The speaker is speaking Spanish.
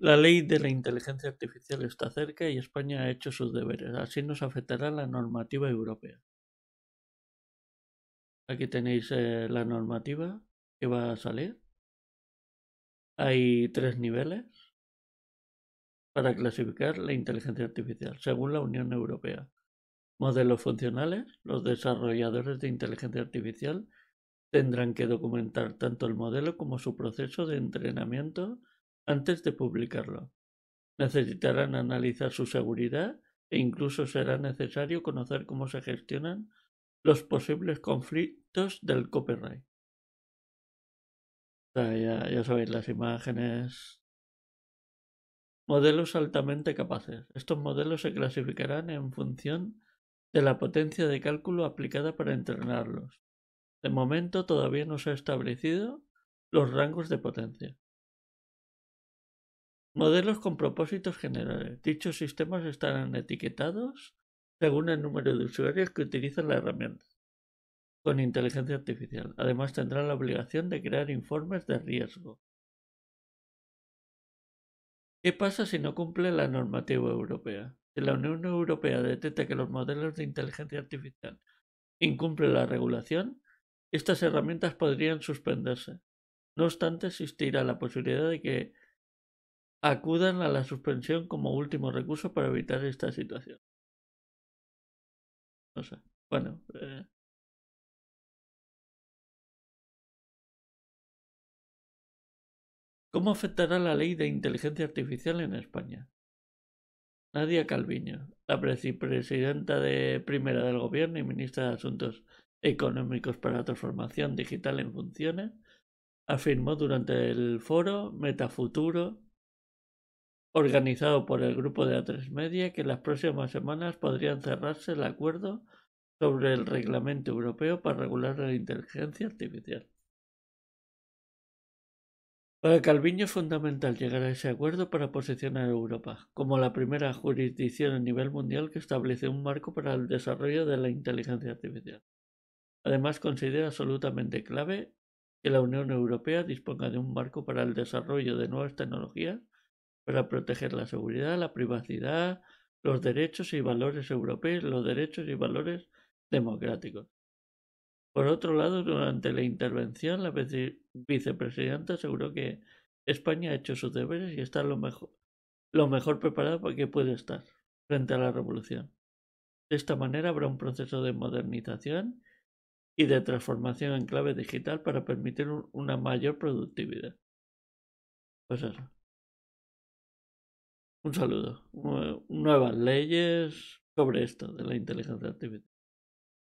La ley de la inteligencia artificial está cerca y España ha hecho sus deberes, así nos afectará la normativa europea. Aquí tenéis eh, la normativa que va a salir. Hay tres niveles para clasificar la inteligencia artificial, según la Unión Europea. Modelos funcionales, los desarrolladores de inteligencia artificial tendrán que documentar tanto el modelo como su proceso de entrenamiento antes de publicarlo. Necesitarán analizar su seguridad e incluso será necesario conocer cómo se gestionan los posibles conflictos del copyright. ya, ya sabéis, las imágenes. Modelos altamente capaces. Estos modelos se clasificarán en función de la potencia de cálculo aplicada para entrenarlos. De momento todavía no se ha establecido los rangos de potencia. Modelos con propósitos generales. Dichos sistemas estarán etiquetados según el número de usuarios que utilizan la herramienta con inteligencia artificial. Además, tendrán la obligación de crear informes de riesgo. ¿Qué pasa si no cumple la normativa europea? Si la Unión Europea detecta que los modelos de inteligencia artificial incumplen la regulación, estas herramientas podrían suspenderse. No obstante, existirá la posibilidad de que acudan a la suspensión como último recurso para evitar esta situación. Bueno. Eh. ¿Cómo afectará la ley de inteligencia artificial en España? Nadia Calviño, la presidenta de primera del Gobierno y ministra de Asuntos Económicos para la Transformación Digital en Funciones, afirmó durante el foro Metafuturo organizado por el grupo de A3 Media, que en las próximas semanas podrían cerrarse el acuerdo sobre el reglamento europeo para regular la inteligencia artificial. Para Calviño es fundamental llegar a ese acuerdo para posicionar a Europa como la primera jurisdicción a nivel mundial que establece un marco para el desarrollo de la inteligencia artificial. Además, considera absolutamente clave que la Unión Europea disponga de un marco para el desarrollo de nuevas tecnologías para proteger la seguridad, la privacidad, los derechos y valores europeos, los derechos y valores democráticos. Por otro lado, durante la intervención, la vicepresidenta aseguró que España ha hecho sus deberes y está lo mejor, lo mejor preparado que puede estar frente a la revolución. De esta manera habrá un proceso de modernización y de transformación en clave digital para permitir una mayor productividad. Pues un saludo. Nuevas leyes sobre esto de la inteligencia artificial.